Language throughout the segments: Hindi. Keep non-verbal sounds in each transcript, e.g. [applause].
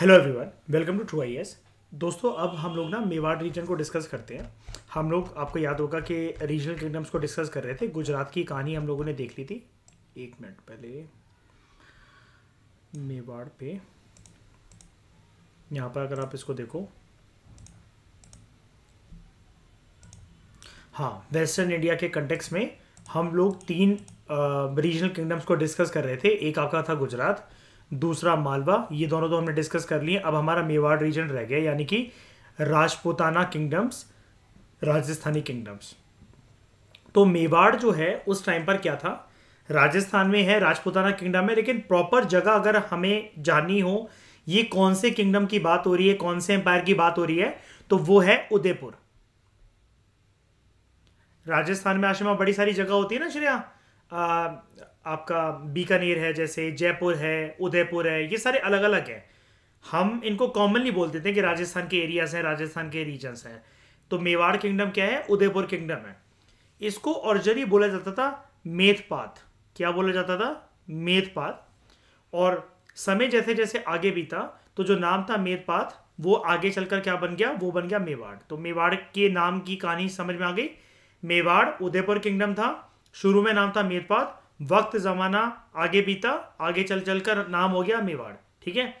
Hello everyone welcome to true I दोस्तों अब हम लोग ना मेवाड़ रीजन को डिस्कस करते हैं हम लोग आपको याद होगा कि रीजनल किंगडम्स को डिस्कस कर रहे थे गुजरात की कहानी हम लोगों ने देख ली थी एक मिनट पहले मेवाड़ पे यहाँ पर अगर आप इसको देखो हाँ वेस्टर्न इंडिया के कंटेक्स में हम लोग तीन रीजनल किंगडम्स को डिस्कस कर रहे थे एक आपका था गुजरात दूसरा मालवा ये दोनों तो हमने डिस्कस कर लिए अब हमारा मेवाड़ रीजन रह गया यानी कि राजपूताना किंगडम्स राजस्थानी किंगडम्स तो मेवाड़ जो है उस टाइम पर क्या था राजस्थान में है राजपूताना किंगडम है लेकिन प्रॉपर जगह अगर हमें जानी हो ये कौन से किंगडम की बात हो रही है कौन से एम्पायर की बात हो रही है तो वो है उदयपुर राजस्थान में आशिमा बड़ी सारी जगह होती है ना श्रेया आपका बीकानेर है जैसे जयपुर है उदयपुर है ये सारे अलग अलग हैं हम इनको कॉमनली बोलते थे कि राजस्थान के एरियाज हैं राजस्थान के रीजन्स हैं तो मेवाड़ किंगडम क्या है उदयपुर किंगडम है इसको ऑरिजनली बोला जाता था मेथपात क्या बोला जाता था मेथपात और समय जैसे जैसे आगे बीता तो जो नाम था मेथपात वो आगे चलकर क्या बन गया वो बन गया मेवाड़ तो मेवाड़ के नाम की कहानी समझ में आ गई मेवाड़ उदयपुर किंगडम था शुरू में नाम था मेधपात वक्त ज़माना आगे बीता आगे चल चल कर नाम हो गया मेवाड़ ठीक है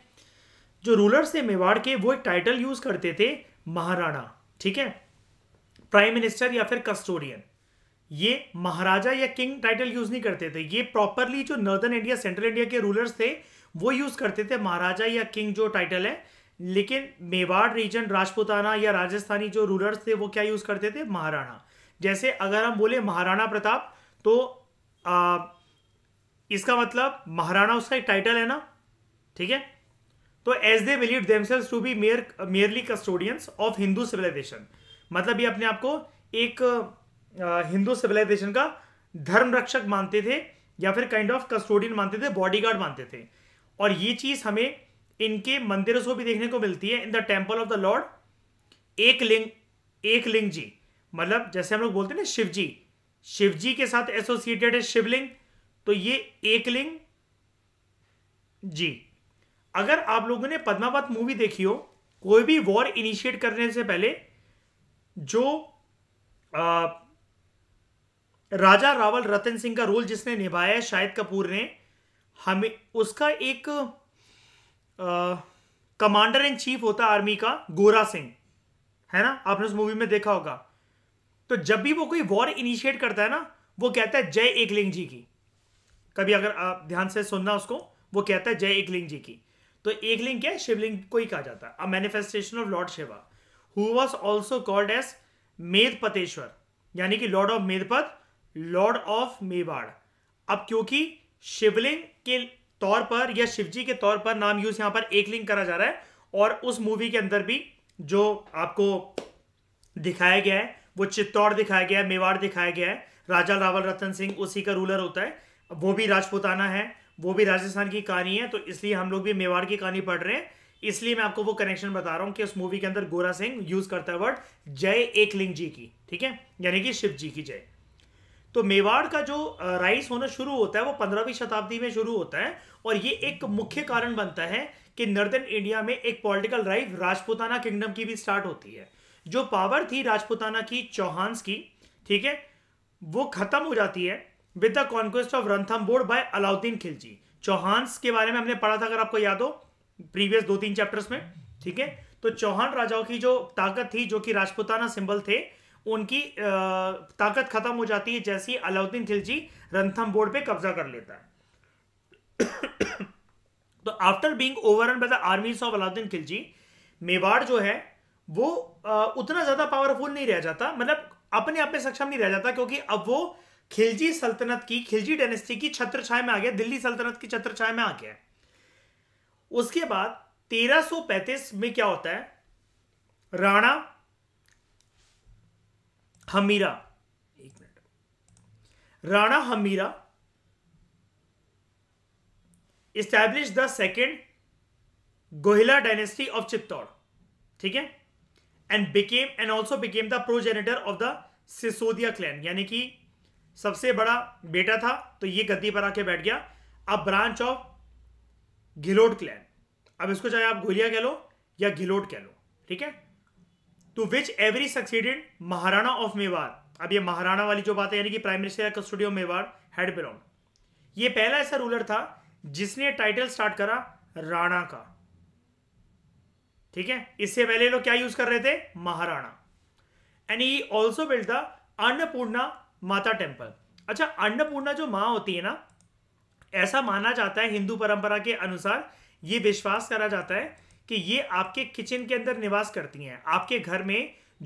जो रूलर्स थे मेवाड़ के वो एक टाइटल यूज़ करते थे महाराणा ठीक है प्राइम मिनिस्टर या फिर कस्टोडियन ये महाराजा या किंग टाइटल यूज़ नहीं करते थे ये प्रॉपरली जो नॉर्दर्न इंडिया सेंट्रल इंडिया के रूलर्स थे वो यूज़ करते थे महाराजा या किंग जो टाइटल है लेकिन मेवाड़ रीजन राजपुताना या राजस्थानी जो रूलर्स थे वो क्या यूज़ करते थे महाराणा जैसे अगर हम बोले महाराणा प्रताप तो आ, इसका मतलब महाराणा उसका एक टाइटल है ना ठीक है तो as they believe themselves to be mere merely custodians of Hindu civilisation मतलब ये अपने आप को एक हिंदू सिविलाइजेशन का धर्म रक्षक मानते थे या फिर काइंड ऑफ कस्टोडियन मानते थे बॉडीगार्ड मानते थे और ये चीज हमें इनके मंदिरों से भी देखने को मिलती है in the temple of the lord Eklinga एक लिंग जी मतलब जैसे हम लोग बोलते हैं ना शिव जी शिवजी के साथ एसोसिएटेड है शिवलिंग तो ये एकलिंग जी अगर आप लोगों ने पद्मावत मूवी देखी हो कोई भी वॉर इनिशिएट करने से पहले जो आ, राजा रावल रतन सिंह का रोल जिसने निभाया है शाहिद कपूर ने हमें उसका एक आ, कमांडर इन चीफ होता आर्मी का गोरा सिंह है ना आपने उस मूवी में देखा होगा तो जब भी वो कोई वॉर इनिशिएट करता है ना वो कहता है जय एकलिंग जी की कभी अगर आप ध्यान से सुनना उसको वो कहता है जय एकलिंग जी की तो एकलिंग क्या है शिवलिंग को ही कहा जाता है a manifestation of lord Shiva who was also called as Medhpateshwar यानी कि lord of Medhpat lord of Mewar अब क्योंकि शिवलिंग के तौर पर या शिवजी के तौर पर नाम यूज यहां पर एकलिंग करा जा रहा है और उस मूवी के अंदर भी जो आपको दिखाया गया है वो चित्तौड़ दिखाया गया है मेवाड़ दिखाया गया है राजा रावल रतन सिंह उसी का रूलर होता है वो भी राजपुताना है वो भी राजस्थान की कहानी है तो इसलिए हम लोग भी मेवाड़ की कहानी पढ़ रहे हैं इसलिए मैं आपको वो कनेक्शन बता रहा हूँ कि उस मूवी के अंदर गोरा सिंह यूज करता है वर्ड जय एक जी की ठीक है यानी कि शिव जी की जय तो मेवाड़ का जो राइस होना शुरू होता है वो पंद्रहवीं शताब्दी में शुरू होता है और ये एक मुख्य कारण बनता है कि नर्दर्न इंडिया में एक पॉलिटिकल राइफ राजपुताना किंगडम की भी स्टार्ट होती है जो पावर थी राजपुताना की चौहान्स की ठीक है वो खत्म हो जाती है with the conquest of Ranthambore by Alauddin Khilji Chauhans के बारे में हमने पढ़ा था अगर आपको याद हो प्रीवियस दो तीन चैप्टर्स में ठीक है तो चौहान राजाओं की जो ताकत थी जो कि राजपुताना सिंबल थे उनकी ताकत खत्म हो जाती है जैसे ही अलाउद्दीन खिलजी रंथम बोर्ड पर कब्जा कर लेता है [coughs] तो after being over by the armies of Alauddin Khilji Mewar जो है वो उतना ज्यादा पावरफुल नहीं रह जाता मतलब अपने आप में सक्षम नहीं रह जाता क्योंकि अब वो खिलजी सल्तनत की खिलजी डायनेस्टी की छत्र छाए में आ गया दिल्ली सल्तनत की छत्र छाए में आ गया उसके बाद 1335 में क्या होता है राणा हमीरा एक minute Rana Hamira establish the second Gohila dynasty of Chittor ठीक है and became and also became the progenitor of the Sisodia clan यानी कि सबसे बड़ा बेटा था तो ये गद्दी पर आके बैठ गया अब ब्रांच ऑफ घिलोट क्लैन अब इसको चाहे आप गोलिया कह लो या घिलोट कह लो ठीक है to which every succeeded Maharana of Mewar अब ये महाराणा वाली जो बात है यानी कि prime minister custody of Mewar head belong ये पहला ऐसा रूलर था जिसने टाइटल स्टार्ट करा राणा का ठीक है इससे पहले लोग क्या यूज कर रहे थे Maharana and he also build the Annapurna Mata temple अच्छा अन्नपूर्णा जो माँ होती है ना ऐसा माना जाता है हिंदू परंपरा के अनुसार ये विश्वास करा जाता है कि ये आपके किचन के अंदर निवास करती हैं आपके घर में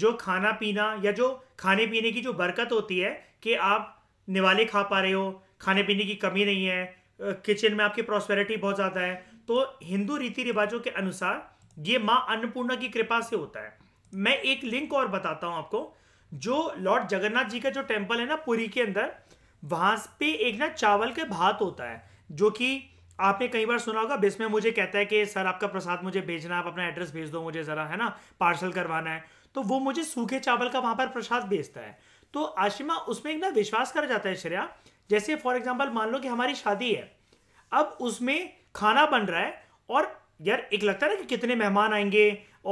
जो खाना पीना या जो खाने पीने की जो बरकत होती है कि आप निवाले खा पा रहे हो खाने पीने की कमी नहीं है किचन में आपकी प्रॉस्पेरिटी बहुत ज़्यादा है तो हिंदू रीति रिवाजों के अनुसार ये माँ अन्नपूर्णा की कृपा से होता है मैं एक लिंक और बताता हूं आपको जो लॉर्ड जगन्नाथ जी का जो टेम्पल है ना पुरी के अंदर वहां पे एक ना चावल के भात होता है जो कि आपने कई बार सुना होगा बिस्मे मुझे कहता है कि सर आपका प्रसाद मुझे भेजना आप अपना एड्रेस भेज दो मुझे ज़रा है ना पार्सल करवाना है तो वो मुझे सूखे चावल का वहां पर प्रसाद भेजता है तो आशिमा उसमें एक ना विश्वास कर जाता है श्रेया जैसे फॉर एग्जाम्पल मान लो कि हमारी शादी है अब उसमें खाना बन रहा है और यार एक लगता है ना कि कितने मेहमान आएंगे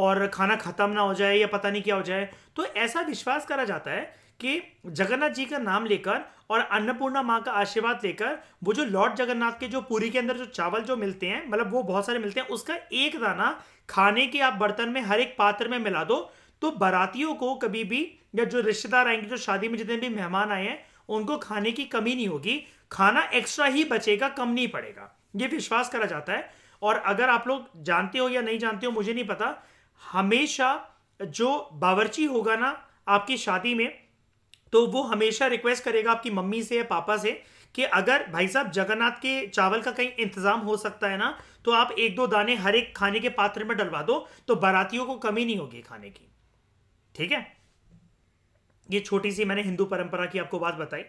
और खाना ख़त्म ना हो जाए या पता नहीं क्या हो जाए तो ऐसा विश्वास करा जाता है कि जगन्नाथ जी का नाम लेकर और अन्नपूर्णा माँ का आशीर्वाद लेकर वो जो लॉर्ड जगन्नाथ के जो पूरी के अंदर जो चावल जो मिलते हैं मतलब वो बहुत सारे मिलते हैं उसका एक दाना खाने के आप बर्तन में हर एक पात्र में मिला दो तो बारातियों को कभी भी या जो रिश्तेदार आएंगे जो शादी में जितने भी मेहमान आए हैं उनको खाने की कमी नहीं होगी खाना एक्स्ट्रा ही बचेगा कम नहीं पड़ेगा ये विश्वास करा जाता है और अगर आप लोग जानते हो या नहीं जानते हो मुझे नहीं पता हमेशा जो बावर्ची होगा ना आपकी शादी में तो वो हमेशा रिक्वेस्ट करेगा आपकी मम्मी से या पापा से कि अगर भाई साहब जगन्नाथ के चावल का कहीं इंतजाम हो सकता है ना तो आप एक दो दाने हर एक खाने के पात्र में डलवा दो तो बारातियों को कमी नहीं होगी खाने की ठीक है ये छोटी सी मैंने हिंदू परंपरा की आपको बात बताई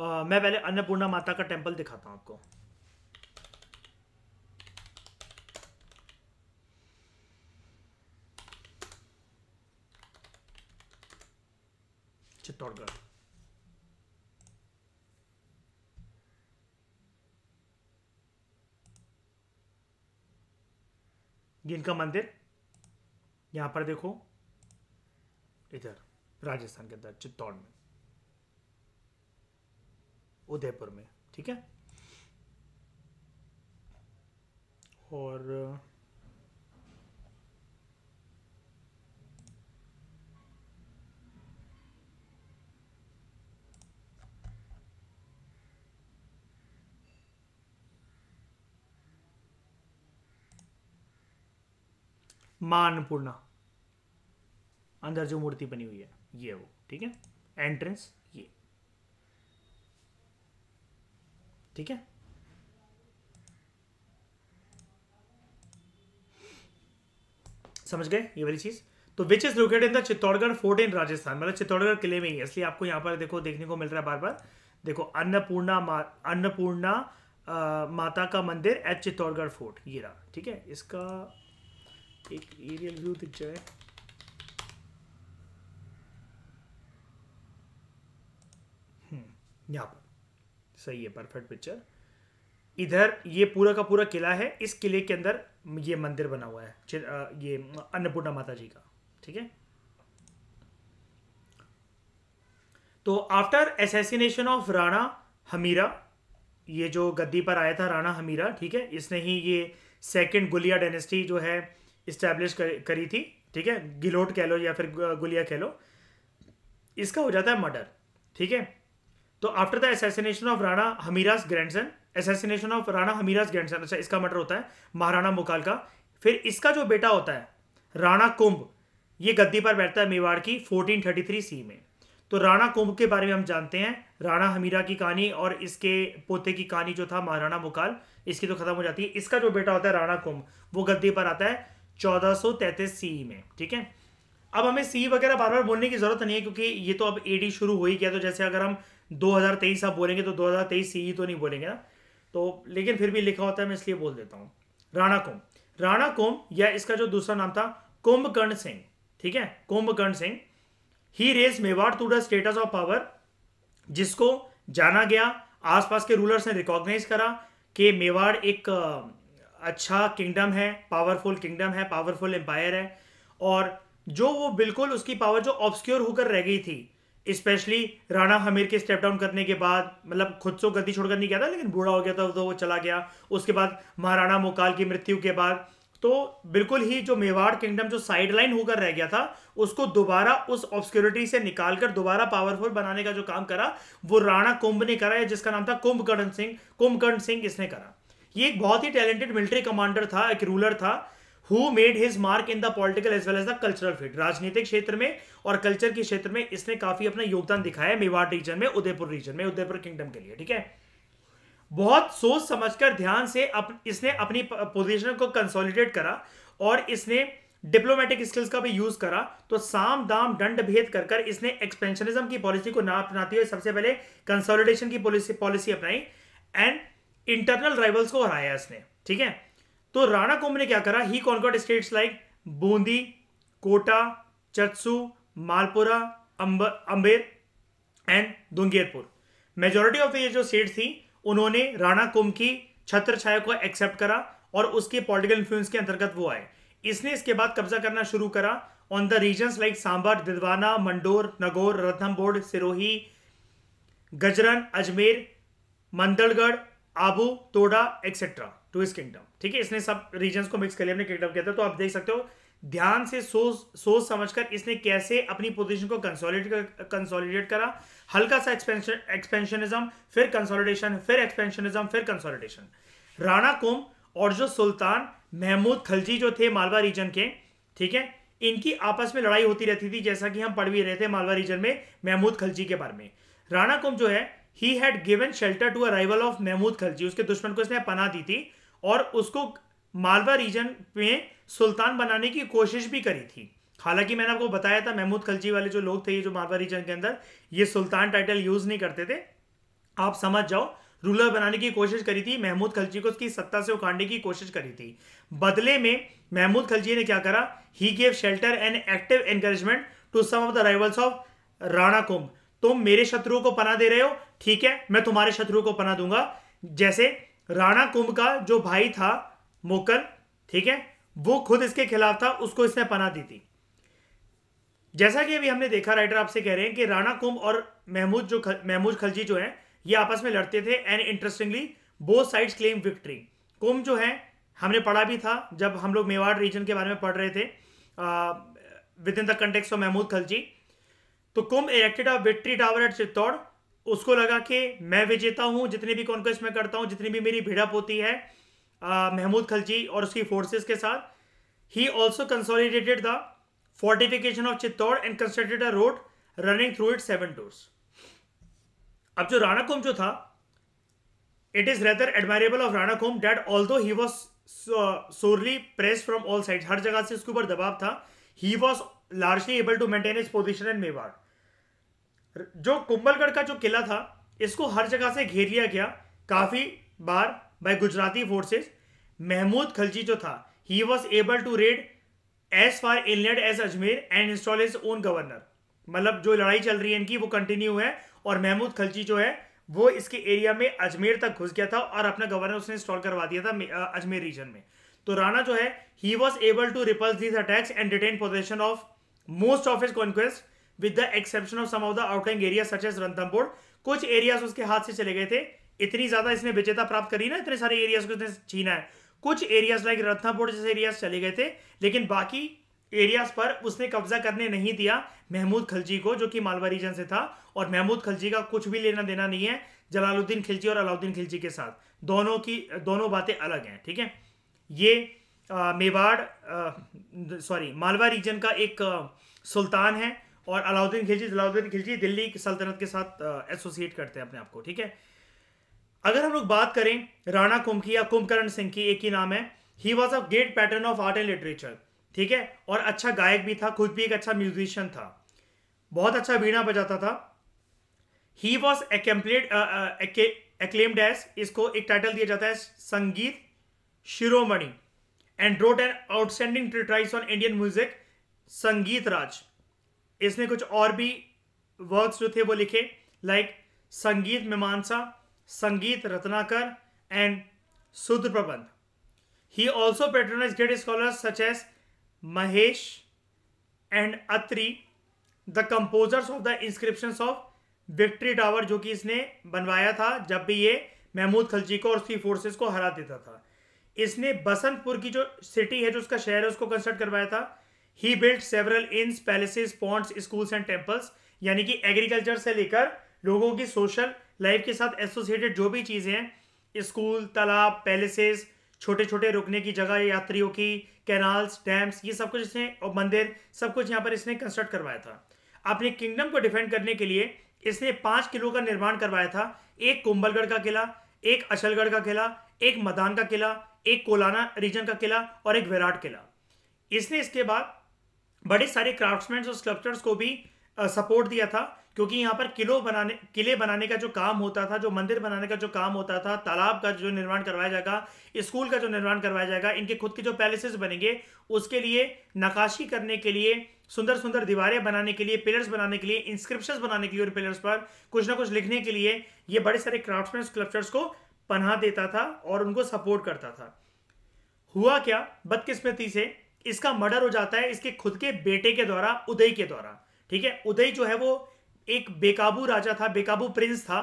मैं पहले अन्नपूर्णा माता का टेम्पल दिखाता हूँ आपको चित्तौड़गढ़ इनका मंदिर यहां पर देखो इधर राजस्थान के अंदर चित्तौड़ में उदयपुर में ठीक है और मानपूर्णा अंदर जो मूर्ति बनी हुई है ये वो ठीक है एंट्रेंस ये ठीक है समझ गए ये वाली चीज तो which is located in the Chittorgarh fort in Rajasthan मतलब चित्तौड़गढ़ किले में ही इसलिए आपको यहां पर देखो देखने को मिल रहा है बार बार देखो अन्नपूर्णा मा अन्नपूर्णा माता का मंदिर एट चित्तौड़गढ़ फोर्ट ये रहा ठीक है इसका एक एरियल व्यू दिख जाए हम्म, यहाँ पर सही है परफेक्ट पिक्चर इधर ये पूरा का पूरा किला है इस किले के अंदर ये मंदिर बना हुआ है ये अन्नपूर्णा माता जी का ठीक है तो after assassination of Rana Hamira ये जो गद्दी पर आया था राणा हमीरा ठीक है इसने ही ये सेकंड गुलिया डायनेस्टी जो है इस्टेब्लिश करी थी ठीक है गिलोट कह लो या फिर गुलिया कह लो इसका हो जाता है मर्डर ठीक है तो after the assassination of Rana Hamira's grandson assassination of Rana Hamira's grandson अच्छा इसका मर्डर होता है महाराणा मुकाल का फिर इसका जो बेटा होता है राणा कुंभ ये गद्दी पर बैठता है मेवाड़ की 1433 सी में तो राणा कुंभ के बारे में हम जानते हैं राणा हमीरा की कहानी और इसके पोते की कहानी जो था महाराणा मुकाल इसकी तो खत्म हो जाती है इसका जो बेटा होता है राणा कुंभ वो गद्दी पर आता है 1433 सीई में ठीक है अब हमें सीई वगैरह बार बार बोलने की जरूरत नहीं है क्योंकि ये तो अब एडी शुरू हो ही गया तो जैसे अगर हम 2023 आप बोलेंगे तो 2023 सीई तो नहीं बोलेंगे ना तो लेकिन फिर भी लिखा होता है मैं इसलिए बोल देता हूं राणा कुंभ राणा कुंभ या इसका जो दूसरा नाम था कुंभकर्ण सिंह ठीक है Kumbhakarna Singh he raised Mewar to the status of power जिसको जाना गया आसपास के रूलर्स ने रिकॉग्नाइज करा कि मेवाड़ एक अच्छा किंगडम है पावरफुल किंगडम है पावरफुल एम्पायर है और जो वो बिल्कुल उसकी पावर जो ऑब्सक्योर होकर रह गई थी स्पेशली राणा हमीर के स्टेप डाउन करने के बाद मतलब खुद से गद्दी छोड़कर नहीं गया था लेकिन बूढ़ा हो गया था तो वो चला गया उसके बाद महाराणा मोकाल की मृत्यु के बाद तो बिल्कुल ही जो मेवाड़ किंगडम जो साइडलाइन होकर रह गया था उसको दोबारा उस ऑब्सक्योरिटी से निकालकर दोबारा पावरफुल बनाने का जो काम करा वो राणा कुंभ ने करा या जिसका नाम था कुंभकर्ण सिंह कुंभकर्ण सिंह इसने करा ये एक बहुत ही टैलेंटेड मिलिट्री कमांडर था एक रूलर था who made his mark in the political as well as the cultural field राजनीतिक क्षेत्र में और कल्चर के क्षेत्र में इसने काफी अपना योगदान दिखाया मेवाड़ रीजन में उदयपुर रीजन में उदयपुर किंगडम के लिए ठीक है बहुत सोच समझकर ध्यान से अप, इसने अपनी पोजीशन को कंसोलिडेट करा और इसने डिप्लोमेटिक स्किल्स का भी यूज करा तो साम दाम दंड भेद कर कर इसने एक्सपेंशनिज्म की पॉलिसी को ना अपनाते हुए सबसे पहले कंसोलिडेशन की पॉलिसी पॉलिसी अपनाई एंड इंटरनल राइवल्स को हराया इसने ठीक है तो राणा कुंभ ने क्या करा he conquered states like Bundi Kota Chatsu Malpura Amber and Dungarpur majority of ये जो स्टेट थी उन्होंने राणा कुंभ की छत्र छाया को एक्सेप्ट करा और उसके पॉलिटिकल इन्फ्लुएंस के अंतर्गत वो आए इसने इसके बाद कब्जा करना शुरू करा on the region like Sambhar Didwana Mandor Nagaur Ratnam Sirohi Gagron Ajmer Mandalgarh Abu Toda etcetera to इस किंगडम ठीक है इसने सब रीजन को मिक्स कर लिया अपने किंगडम के अंदर तो आप देख सकते हो ध्यान से सोच सोच समझकर इसने कैसे अपनी पोजीशन को कंसोलिडेट कंसोलिडेट करा हल्का सा एक्सपेंशन एक्सपेंशनिज्म फिर कंसोलिडेशन फिर एक्सपेंशनिज्म फिर कंसोलिडेशन राणा कुंभ और जो सुल्तान महमूद खलजी जो थे मालवा रीजन के ठीक है इनकी आपस में लड़ाई होती रहती थी जैसा कि हम पढ़ भी रहे थे मालवा रीजन में महमूद खलजी के बारे में राणा कुंभ जो है he had given shelter to a rival of Mahmud Khalji उसके दुश्मन को इसने पना दी थी और उसको मालवा रीजन में सुल्तान बनाने की कोशिश भी करी थी हालांकि मैंने आपको बताया था महमूद खलजी वाले जो लोग थे ये जो मालवा रीजन के अंदर ये सुल्तान टाइटल यूज़ नहीं करते थे आप समझ जाओ रूलर बनाने की कोशिश करी थी महमूद खलजी को उसकी सत्ता से उखाड़ने की कोशिश करी थी बदले में महमूद खलजी ने क्या करा he gave shelter and active encouragement to some of the rivals of Rana Kumbha तुम मेरे शत्रुओं को पना दे रहे हो ठीक है मैं तुम्हारे शत्रुओं को पना दूंगा जैसे राणा कुंभ का जो भाई था मोकर ठीक है वो खुद इसके खिलाफ था उसको इसने पना दी थी जैसा कि अभी हमने देखा राइटर आपसे कह रहे हैं कि राणा कुंभ और महमूद जो खल, महमूद खलजी जो है ये आपस में लड़ते थे and interestingly both side claim victory Kumbha जो है हमने पढ़ा भी था जब हम लोग मेवाड़ रीजन के बारे में पढ़ रहे थे with in the context of Mahmud Khalji तो Kumbha erected victory tower at Chittor उसको लगा कि मैं विजेता हूं जितने भी कॉन्क्वेस्ट मैं करता हूं जितनी भी मेरी भिड़प होती है महमूद खलजी और उसकी फोर्सेस के साथ he also consolidated the fortification of Chittor and constructed a road running through it seven doors अब जो राणा कुंभ जो था it is rather admirable of Rana Kumbha that although he was sorely pressed from all side हर जगह से उसके ऊपर दबाव था he was largely able to maintain his position and Mewar जो कुंभलगढ़ का जो किला था इसको हर जगह से घेर लिया गया काफ़ी बार बाय गुजराती फोर्सेस महमूद खलजी जो था he was able to raid as far inland as Ajmer and install his own governor मतलब जो लड़ाई चल रही है इनकी वो कंटिन्यू है और महमूद खलजी जो है वो इसके एरिया में अजमेर तक घुस गया था और अपना गवर्नर उसने इंस्टॉल करवा दिया था अजमेर रीजन में तो राणा जो है he was able to repulse these attacks and detain position of most of his conquest with the exception of some of the outlying area such as Ranthambore कुछ एरियाज उसके हाथ से चले गए थे इतनी ज्यादा इसने विजेता प्राप्त करी ना इतने सारे एरियाज को इसने छीना है कुछ एरियाज लाइक रत्नापुर जैसे एरियाज चले गए थे लेकिन बाकी एरियाज पर उसने कब्जा करने नहीं दिया महमूद खलजी को जो कि मालवा रीजन से था और महमूद खलजी का कुछ भी लेना देना नहीं है जलालुद्दीन खिलजी और अलाउद्दीन खिलजी के साथ दोनों की दोनों बातें अलग हैं ठीक है ये मेवाड़ सॉरी मालवा रीजन का एक आ, सुल्तान है और अलाउद्दीन खिलजी अलाउद्दीन खिलजी दिल्ली की सल्तनत के साथ एसोसिएट करते हैं अपने आप को ठीक है अगर हम लोग बात करें राणा कुंभ की या कुंभकर्ण सिंह की एक ही नाम है he was a great patron of art and literature ठीक है और अच्छा गायक भी था खुद भी एक अच्छा म्यूजिशियन था बहुत अच्छा वीणा बजाता था he was accomplished acclaimed as इसको एक टाइटल दिया जाता है Sangeet Shiromani and wrote an outstanding treatise on Indian music Sangeet Raj इसने कुछ और भी वर्क्स जो थे वो लिखे लाइक संगीत मीमांसा संगीत Ratnakar and Sutra Prabandh he also patronise great scholar such as Mahesh and Atri the composers of the inscription of victory tower जो कि इसने बनवाया था जब भी ये महमूद खलजी को और उसकी फोर्सेस को हरा देता था इसने बसंतपुर की जो सिटी है जो उसका शहर है उसको कंस्ट्रक्ट करवाया था ही built several inns palaces ponds schools and temples यानी कि एग्रीकल्चर से लेकर लोगों की सोशल लाइफ के साथ एसोसिएटेड जो भी चीज़ें हैं स्कूल तालाब पैलेसेस छोटे छोटे रुकने की जगह यात्रियों की कैनाल्स डैम्स ये सब कुछ इसने और मंदिर सब कुछ यहाँ पर इसने कंस्ट्रक्ट करवाया था अपने किंगडम को डिफेंड करने के लिए इसने पाँच किलो का निर्माण करवाया था एक कुंभलगढ़ का किला एक अचलगढ़ का किला एक मदान का किला एक कोलाना रीजन का किला और एक विराट किला इसने इसके बाद बड़े सारे क्राफ्टमैन और स्कल्पचर्स को भी सपोर्ट दिया था क्योंकि यहाँ पर किलो बनाने किले बनाने का जो काम होता था जो मंदिर बनाने का जो काम होता था तालाब का जो निर्माण करवाया जाएगा स्कूल का जो निर्माण करवाया जाएगा इनके खुद के जो पैलेसेस बनेंगे उसके लिए नकाशी करने के लिए सुंदर सुंदर दीवारें बनाने के लिए पिलर्स बनाने के लिए इंस्क्रिप्शन बनाने के लिए और पिलर्स पर कुछ ना कुछ लिखने के लिए ये बड़े सारे क्राफ्टमैन स्कल्पचर्स को पन्हा देता था और उनको सपोर्ट करता था हुआ क्या बदकिस्मती से इसका मर्डर हो जाता है इसके खुद के बेटे के द्वारा उदय के द्वारा ठीक है उदय जो है वो एक बेकाबू राजा था बेकाबू प्रिंस था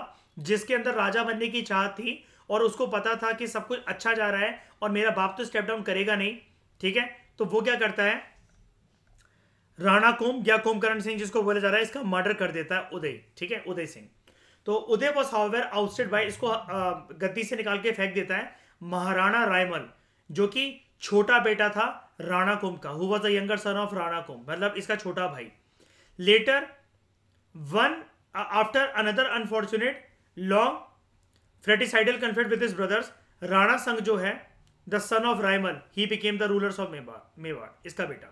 जिसके अंदर राजा बनने की चाहत थी और उसको पता था कि सब कुछ अच्छा जा रहा है और मेरा बाप तो स्टेप डाउन करेगा नहीं ठीक है तो वो क्या करता है राणा कोम या कोमकरण सिंह जिसको बोला जा रहा है इसका मर्डर कर देता है उदय ठीक है उदय सिंह तो Uday was however ousted by इसको गद्दी से निकाल के फेंक देता है महाराणा रायमल जो कि छोटा बेटा था राणा कुंभ का who was the younger son of Rana Kumbh मतलब इसका छोटा भाई later one after another unfortunate long fratricidal conflict with his brothers Rana Sangha जो है the son of Raimal he became the rulers of Mewar इसका बेटा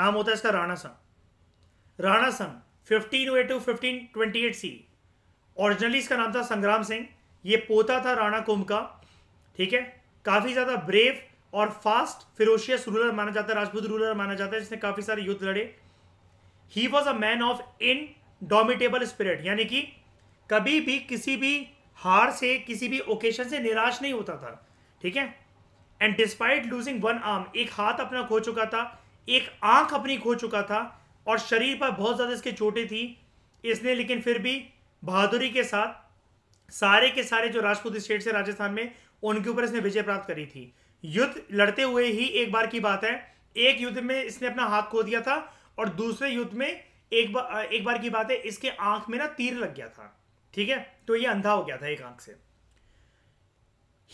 नाम होता है इसका Rana Sangha Rana Sangha fifteen two fifteen twenty eight C originally इसका नाम था संग्राम सिंह ये पोता था राणा कुंभ का ठीक है काफ़ी ज़्यादा ब्रेव और फास्ट फिरोशियस रूलर माना जाता है राजपूत रूलर माना जाता है जिसने काफ़ी सारे युद्ध लड़े he was a man of indomitable spirit यानी कि कभी भी किसी भी हार से किसी भी ओकेशन से निराश नहीं होता था ठीक है and despite losing one arm एक हाथ अपना खो चुका था एक आंख अपनी खो चुका था और शरीर पर बहुत ज़्यादा इसके चोटें थी इसने लेकिन फिर भी बहादुरी के साथ सारे के सारे जो राजपूत स्टेट से राजस्थान में उनके ऊपर इसने विजय प्राप्त करी थी युद्ध लड़ते हुए ही एक बार की बात है एक युद्ध में इसने अपना हाथ खो दिया था और दूसरे युद्ध में एक बार एक बार की बात है इसके आंख में ना तीर लग गया था ठीक है तो ये अंधा हो गया था एक आंख से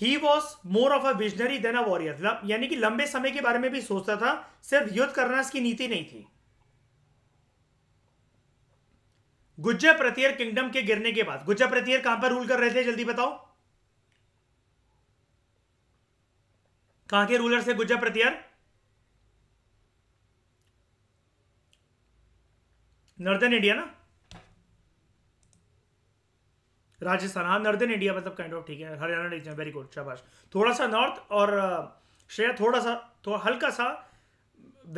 he was more of a visionary than a warrior यानी कि लंबे समय के बारे में भी सोचता था सिर्फ युद्ध करना इसकी नीति नहीं थी गुज्जर प्रतियर किंगडम के गिरने के बाद गुज्जर प्रतियर कहां पर रूल कर रहे थे जल्दी बताओ कहां के रूलर से गुज्जर प्रतियर नॉर्दर्न इंडिया ना राजस्थान हाँ नॉर्दर्न इंडिया मतलब काइंड ऑफ ठीक है हरियाणा रीजन वेरी गुड शाबाश थोड़ा सा नॉर्थ और श्रेया थोड़ा सा थोड़ा तो हल्का सा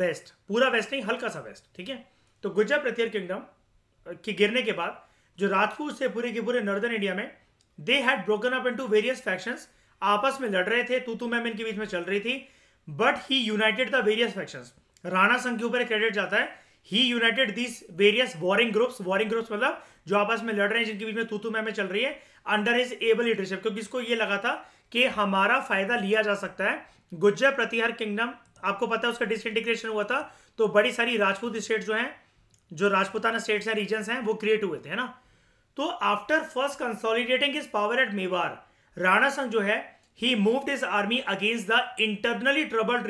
वेस्ट पूरा वेस्ट नहीं हल्का सा वेस्ट ठीक है तो गुज्जर प्रतियर किंगडम के गिरने के बाद जो राजपूत थे पूरे के पूरे नॉर्दर्न इंडिया में they had broken up into various factions आपस में लड़ रहे थे तू तू मैम इनके बीच में चल रही थी but he united the various factions Rana Sangha के ऊपर क्रेडिट जाता है he united this various warring groups warring groups मतलब जो आपस में लड़ रहे हैं जिनके बीच में तू तू मैम चल रही है अंडर हिज एबल लीडरशिप क्योंकि इसको ये लगा था कि हमारा फायदा लिया जा सकता है गुज्जर प्रतिहार किंगडम आपको पता है उसका डिसइंटीग्रेशन हुआ था तो बड़ी सारी राजपूत स्टेट जो है जो राजपुताना स्टेट्स या रीजन्स हैं वो क्रिएट हुए थे है ना तो after first consolidating his power at Mewar Rana Sangha जो है he moved his army against the internally troubled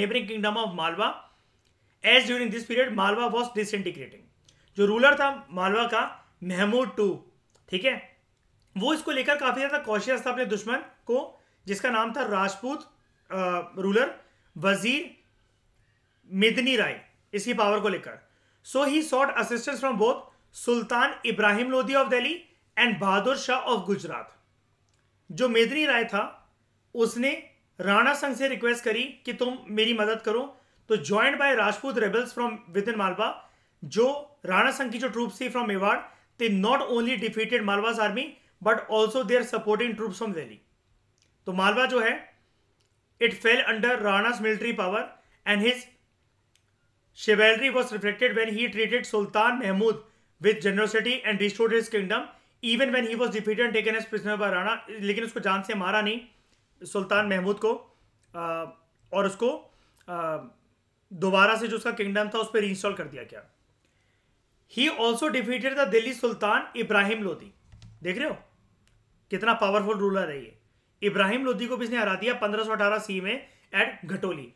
neighbouring kingdom of Malwa as during this period Malwa was disintegrating जो रूलर था मालवा का महमूद टू ठीक है वो इसको लेकर काफी ज्यादा कॉशियस था अपने दुश्मन को जिसका नाम था राजपूत रूलर uh, वजीर मिदनी राय इसकी पावर को लेकर so he sought assistance from both Sultan Ibrahim Lodhi of Delhi and Bahadur Shah of Gujarat जो मेदनी राय था उसने राणा संघ से रिक्वेस्ट करी कि तुम मेरी मदद करो तो joined by Rajput rebels from within Malwa जो राणा संघ की जो ट्रूप थी from Mewar they not only defeated Malwa's army but also they are supporting troop from Delhi तो मालवा जो है it fell under Rana military power and his chivalry was reflected when he treated Sultan Mahmud with generosity and restored his kingdom even when he was defeated and taken as prisoner by Rana लेकिन उसको जान से मारा नहीं सुल्तान महमूद को आ, और उसको दोबारा से जो उसका किंगडम था उस पर इंस्टॉल कर दिया गया he also defeated the Delhi Sultan Ibrahim Lodhi देख रहे हो कितना पावरफुल रूलर है ये इब्राहिम लोधी को भी इसने हरा दिया 1518 सी में एट घटोली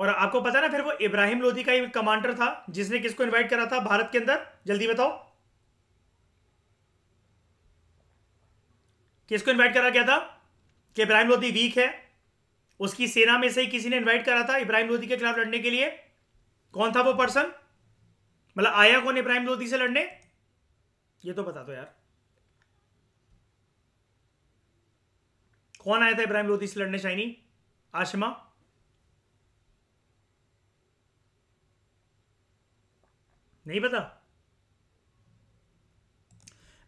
और आपको पता ना फिर वो इब्राहिम लोधी का ही कमांडर था जिसने किसको इनवाइट करा था भारत के अंदर जल्दी बताओ किसको इनवाइट करा गया था कि इब्राहिम लोधी वीक है उसकी सेना में से ही किसी ने इनवाइट करा था इब्राहिम लोधी के खिलाफ लड़ने के लिए कौन था वो पर्सन मतलब आया कौन इब्राहिम लोधी से लड़ने ये तो बता दो यार कौन आया था इब्राहिम लोधी से लड़ने शाइनी आशिमा नहीं पता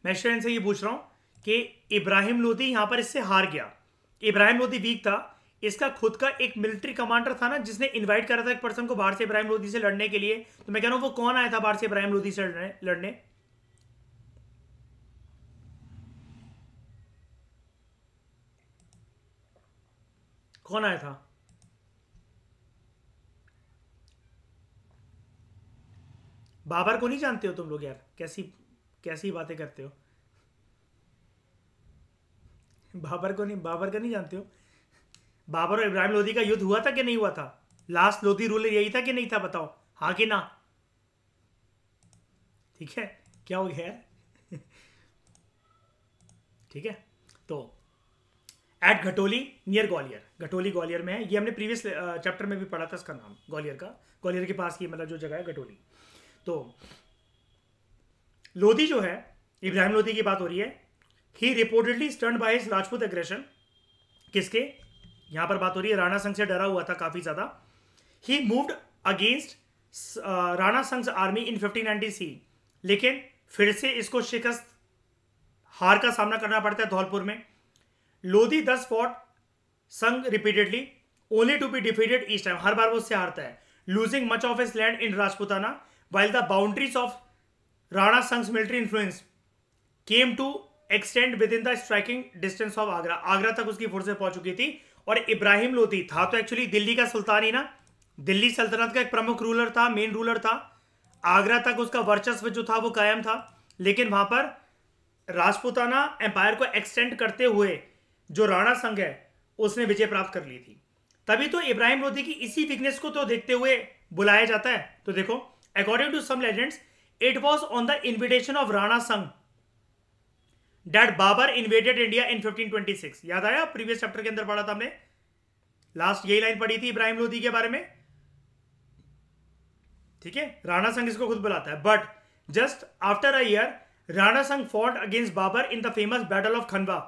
मैं स्टूडेंट से ये पूछ रहा हूं कि इब्राहिम लोधी यहां पर इससे हार गया इब्राहिम लोधी वीक था इसका खुद का एक मिलिट्री कमांडर था ना जिसने इनवाइट करा था एक पर्सन को बाहर से इब्राहिम लोधी से लड़ने के लिए तो मैं कह रहा हूं वो कौन आया था बाहर से इब्राहिम लोधी से लड़ने, लड़ने? कौन आया था बाबर को नहीं जानते हो तुम लोग यार कैसी कैसी बातें करते हो बाबर को नहीं बाबर का नहीं जानते हो बाबर और इब्राहिम लोधी का युद्ध हुआ था कि नहीं हुआ था लास्ट लोधी रूलर यही था कि नहीं था बताओ हाँ कि ना ठीक है क्या हो गया यार [laughs] ठीक है तो एट घटोली नियर ग्वालियर घटोली ग्वालियर में है ये हमने प्रीवियस चैप्टर uh, में भी पढ़ा था इसका नाम ग्वालियर का ग्वालियर के पास ये मतलब जो जगह है घटोली तो लोधी जो है इब्राहिम लोधी की बात हो रही है he reportedly stern by his Rajput aggression किसके यहां पर बात हो रही है राणा संघ से डरा हुआ था काफी ज्यादा ही मूव्ड अगेंस्ट राणा संघ आर्मी इन नाइनटी सी लेकिन फिर से इसको शिकस्त हार का सामना करना पड़ता है धौलपुर में Lodhi thus fought Sangha repeatedly only to be defeated इस टाइम हर बार वो उससे हारता है losing much of his land in Rajputana while the boundaries of Rana Sangh's military influence came to extend within the striking distance of Agra. Agra तक उसकी फोर्सें पहुंच चुकी थी और इब्राहिम लोधी था तो एक्चुअली दिल्ली का सुल्तान ही ना दिल्ली सल्तनत का एक प्रमुख रूलर था मेन रूलर था आगरा तक उसका वर्चस्व जो था वो कायम था लेकिन वहां पर राजपूताना एम्पायर को एक्सटेंड करते हुए जो राणा संघ है उसने विजय प्राप्त कर ली थी तभी तो इब्राहिम लोधी की इसी वीकनेस को तो देखते हुए बुलाया जाता है तो देखो According to some legends, it was on the invitation of Rana Sangh that Babar invaded India in 1526. याद आया प्रीवियस चैप्टर के अंदर पढ़ा था हमने लास्ट यही लाइन पढ़ी थी इब्राहिम लोधी के बारे में ठीक है राणा संघ इसको खुद बुलाता है but just after a year Rana Sangha fought against Babur in the famous battle of Khanwa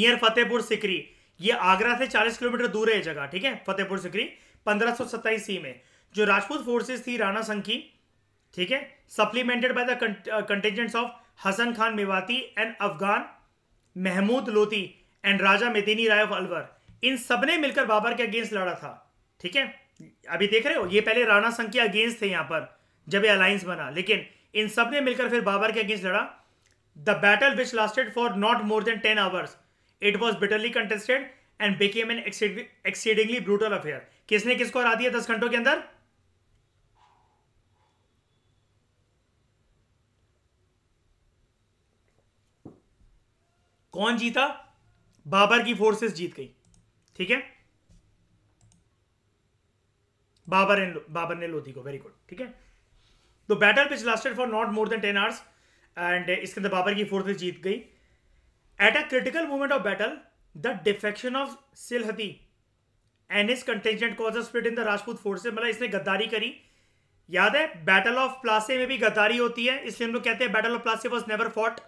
near Fatehpur Sikri ये आगरा से 40 किलोमीटर दूर है जगह ठीक है फतेहपुर सिकरी पंद्रह सी में जो राजपूत फोर्सेस थी राणा संघ की ठीक है supplemented by the contingents of Hasan Khan Mewati and Afghan Mahmud Lodi and Raja Medini Rai of Alwar इन सब ने मिलकर बाबर के अगेंस्ट लड़ा था ठीक है अभी देख रहे हो ये पहले राणा संघ के अगेंस्ट थे यहां पर जब ये अलायंस बना लेकिन इन सब ने मिलकर फिर बाबर के अगेंस्ट लड़ा the battle which lasted for not more than ten hours it was bitterly contested and became an exceedingly brutal affair किसने किसको हरा दिया दस घंटों के अंदर कौन जीता बाबर की फोर्सेस जीत गई ठीक है बाबर एंड बाबर ने लोधी को वेरी गुड ठीक है तो battle pitch lasted for not more than ten hours and इसके अंदर बाबर की फोर्सेस जीत गई at a critical moment of battle the defection of Silhadi and his contingent cause split in the Rajput forces मतलब इसने गद्दारी करी याद है बैटल ऑफ प्लासे में भी गद्दारी होती है इसलिए हम लोग कहते हैं battle of Plassey was never fought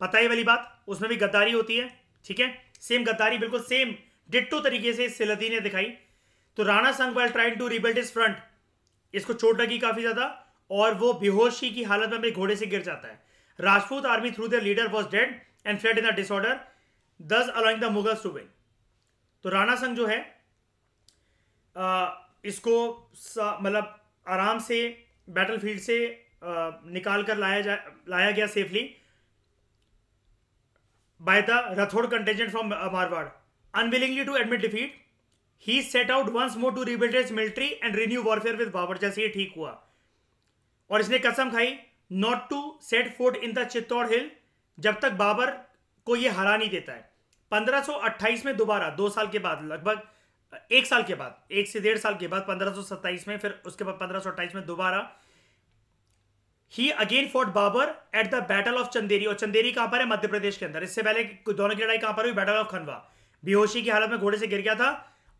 पता ही वाली बात उसमें भी गद्दारी होती है ठीक है सेम गद्दारी बिल्कुल सेम डिट्टो तरीके से सिलती ने दिखाई तो Rana Sangha well trying to rebuild his front इसको चोट लगी काफी ज्यादा और वो बेहोशी की हालत में अपने घोड़े से गिर जाता है Rajput army through the leader was dead and fled in the disorder thus allying the Mughal सुबह तो राणा संघ जो है आ, इसको मतलब आराम से बैटलफील्ड से आ, निकाल कर लाया जा लाया गया safely by the Rathod contingent from Marwar. Unwillingly to admit defeat, he set out once more to rebuild his military and renew warfare with Babur. जैसे ये ठीक हुआ और इसने कसम खाई not to set foot in the Chittor Hill जब तक बाबर को ये हरा नहीं देता है 1528 में दोबारा दो साल के बाद लगभग एक साल के बाद एक से डेढ़ साल के बाद 1527 में फिर उसके बाद 1528 में दोबारा he again fought Babur at the battle of Chanderi और चंदेरी कहां पर है मध्य प्रदेश के अंदर इससे पहले दोनों की लड़ाई कहां पर हुई बैटल ऑफ खनवा बेहोशी की हालत में घोड़े से गिर गया था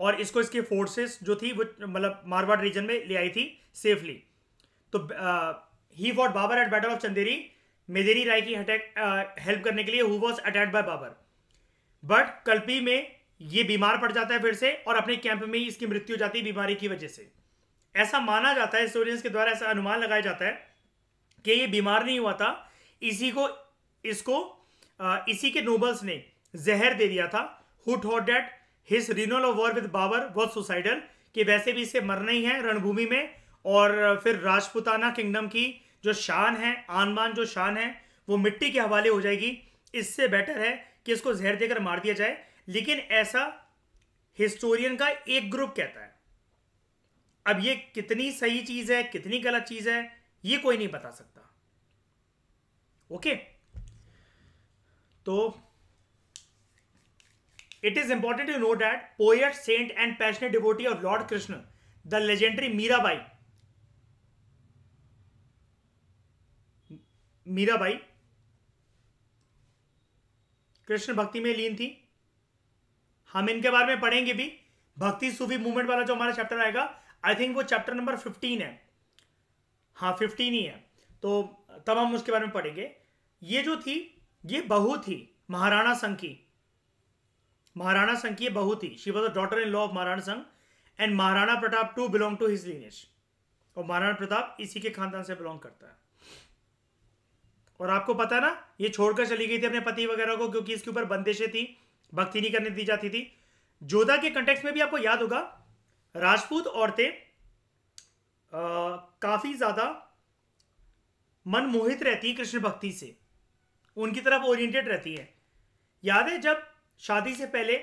और इसको इसकी फोर्सेस जो थी वो मतलब मारवाड़ रीजन में ले आई थी सेफली तो he fought Babur at battle of Chanderi Medini Rai की अटैक हेल्प करने के लिए who was attack by Babur but Kalpi में ये बीमार पड़ जाता है फिर से और अपने कैंप में ही इसकी मृत्यु हो जाती है बीमारी की वजह से ऐसा माना जाता है स्टोरियंस के द्वारा ऐसा अनुमान लगाया जाता है कि ये बीमार नहीं हुआ था इसी को इसको आ, इसी के नोबल्स ने जहर दे दिया था who thought that his renewal of war with Babur was suicidal कि वैसे भी इसे मरना ही है रणभूमि में और फिर राजपुताना किंगडम की जो शान है आनमान जो शान है वो मिट्टी के हवाले हो जाएगी इससे बेटर है कि इसको जहर देकर मार दिया जाए लेकिन ऐसा हिस्टोरियन का एक ग्रुप कहता है अब ये कितनी सही चीज़ है कितनी गलत चीज़ है ये कोई नहीं बता सकता ओके तो it is important to know that poet saint and passionate डिबोटी of lord Krishna the legendary Mirabai Mirabai Krishna भक्ति में लीन थी हम इनके बारे में पढ़ेंगे भी भक्ति सूफी मूवमेंट वाला जो हमारा चैप्टर आएगा आई थिंक वो चैप्टर नंबर फिफ्टीन है हाँ फिफ्टीन ही है तो तब हम उसके बारे में पढ़ेंगे ये जो थी ये बहू थी महाराणा संघ की महाराणा संघ की बहू थी she was a daughter in law of Maharana Sangha and Maharana Pratap to belong to his lineage और महाराणा प्रताप इसी के खानदान से बिलोंग करता है और आपको पता ना ये छोड़कर चली गई थी अपने पति वगैरह को क्योंकि इसके ऊपर बंदिशें थी भक्ति नहीं करने दी जाती थी जोधा के कंटेक्स में भी आपको याद होगा राजपूत औरतें काफ़ी ज़्यादा मनमोहित रहती है कृष्ण भक्ति से उनकी तरफ ओरिएंटेड रहती है याद है जब शादी से पहले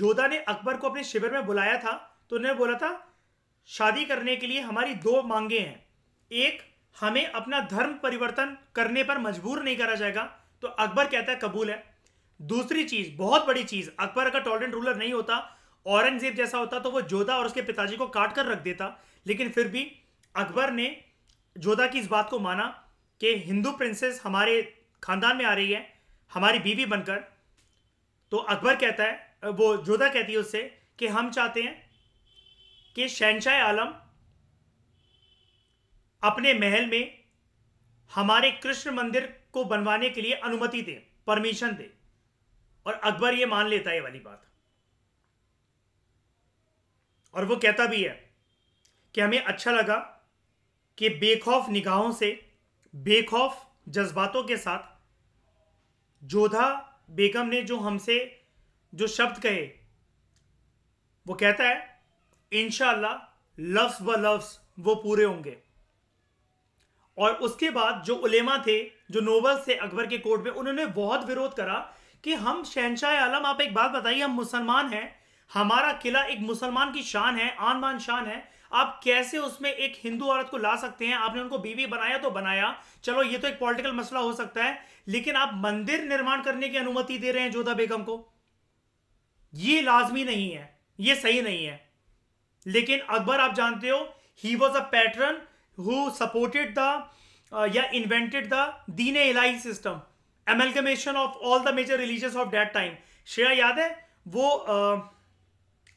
जोधा ने अकबर को अपने शिविर में बुलाया था तो उन्होंने बोला था शादी करने के लिए हमारी दो मांगे हैं एक हमें अपना धर्म परिवर्तन करने पर मजबूर नहीं करा जाएगा तो अकबर कहता है कबूल है दूसरी चीज़ बहुत बड़ी चीज़ अकबर अगर टॉलरेंट रूलर नहीं होता औरंगजेब जैसा होता तो वो जोधा और उसके पिताजी को काट कर रख देता लेकिन फिर भी अकबर ने जोधा की इस बात को माना कि हिंदू प्रिंसेस हमारे खानदान में आ रही है हमारी बीवी बनकर तो अकबर कहता है वो जोधा कहती है उससे कि हम चाहते हैं कि शहनशाह आलम अपने महल में हमारे कृष्ण मंदिर को बनवाने के लिए अनुमति दे परमिशन दे और अकबर ये मान लेता है वाली बात और वो कहता भी है कि हमें अच्छा लगा कि बेखौफ निगाहों से बेखौफ जज्बातों के साथ जोधा बेगम ने जो हमसे जो शब्द कहे वो कहता है इनशाला लफ्स ब लफ्स वो पूरे होंगे और उसके बाद जो उलेमा थे जो नोबल थे अकबर के कोर्ट में उन्होंने बहुत विरोध करा कि हम शहनशाह आलम आप एक बात बताइए हम मुसलमान हैं हमारा किला एक मुसलमान की शान है आन बान शान है आप कैसे उसमें एक हिंदू औरत को ला सकते हैं आपने उनको बीवी बनाया तो बनाया चलो ये तो एक पॉलिटिकल मसला हो सकता है लेकिन आप मंदिर निर्माण करने की अनुमति दे रहे हैं जोधा बेगम को ये लाजमी नहीं है ये सही नहीं है लेकिन अकबर आप जानते हो he was a patron who supported the या invented the Din Ilahi system amalgamation of all the major religious of that time Shreya याद है वो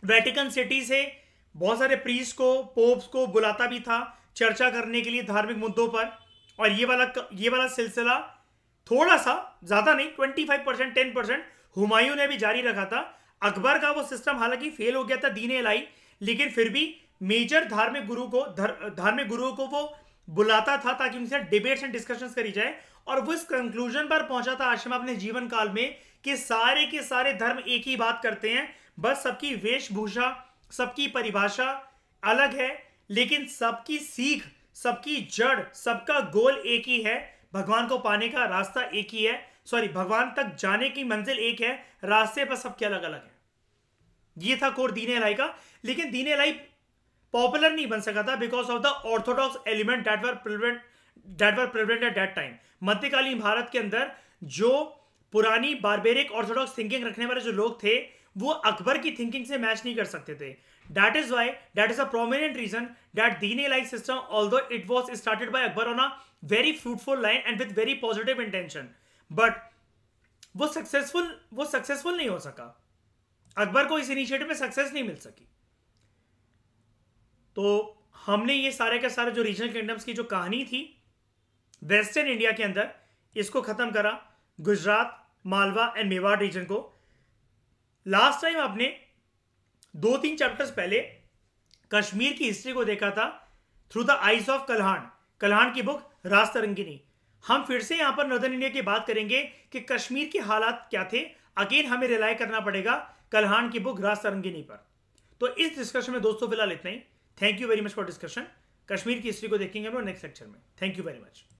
वेटिकन uh, सिटी से बहुत सारे प्रीस को पोप्स को बुलाता भी था चर्चा करने के लिए धार्मिक मुद्दों पर और ये वाला ये वाला सिलसिला थोड़ा सा ज़्यादा नहीं twenty five percent ten percent Humayun ने भी जारी रखा था अकबर का वो सिस्टम हालांकि फेल हो गया था दीने लाई लेकिन फिर भी मेजर धार्मिक गुरु को धार्मिक गुरुओं को वो बुलाता था ताकि उनसे डिबेट्स एंड डिस्कशंस करी जाए और वो इस कंक्लूजन पर पहुंचा था आश्रम अपने जीवन काल में कि सारे के सारे धर्म एक ही बात करते हैं बस सबकी वेशभूषा सबकी परिभाषा अलग है लेकिन सबकी सीख सबकी जड़ सबका गोल एक ही है भगवान को पाने का रास्ता एक ही है सॉरी भगवान तक जाने की मंजिल एक है रास्ते पर सबके अलग अलग है ये था कोर दीने लाई का लेकिन दीने लाई पॉपुलर नहीं बन सका था because of the orthodox element that were prevent that were prevent at that time मध्यकालीन भारत के अंदर जो पुरानी बारबेरिक ऑर्थोडॉक्स थिंकिंग रखने वाले जो लोग थे वो अकबर की थिंकिंग से मैच नहीं कर सकते थे that is why that is a prominent reason that Din Ilahi system although it was started by Akbar on a very fruitful line and with very positive intention but वो सक्सेसफुल वो सक्सेसफुल नहीं हो सका अकबर को इस इनिशिएटिव में सक्सेस नहीं मिल सकी तो हमने ये सारे के सारे जो रीजनल किंगडम्स की जो कहानी थी वेस्टर्न इंडिया के अंदर इसको खत्म करा गुजरात मालवा एंड मेवाड़ रीजन को लास्ट टाइम आपने दो तीन चैप्टर्स पहले कश्मीर की हिस्ट्री को देखा था through the eyes of Kalhan Kalhan की बुक रास हम फिर से यहां पर नॉर्दर्न इंडिया की बात करेंगे कि कश्मीर के हालात क्या थे अगेन हमें रिलाई करना पड़ेगा कल्हान की बुक रास पर तो इस डिस्कशन में दोस्तों फिलहाल इतना ही thank you very much for discussion Kashmir की हिस्ट्री को देखेंगे हम लोग नेक्स्ट लेक्चर में थैंक यू वेरी मच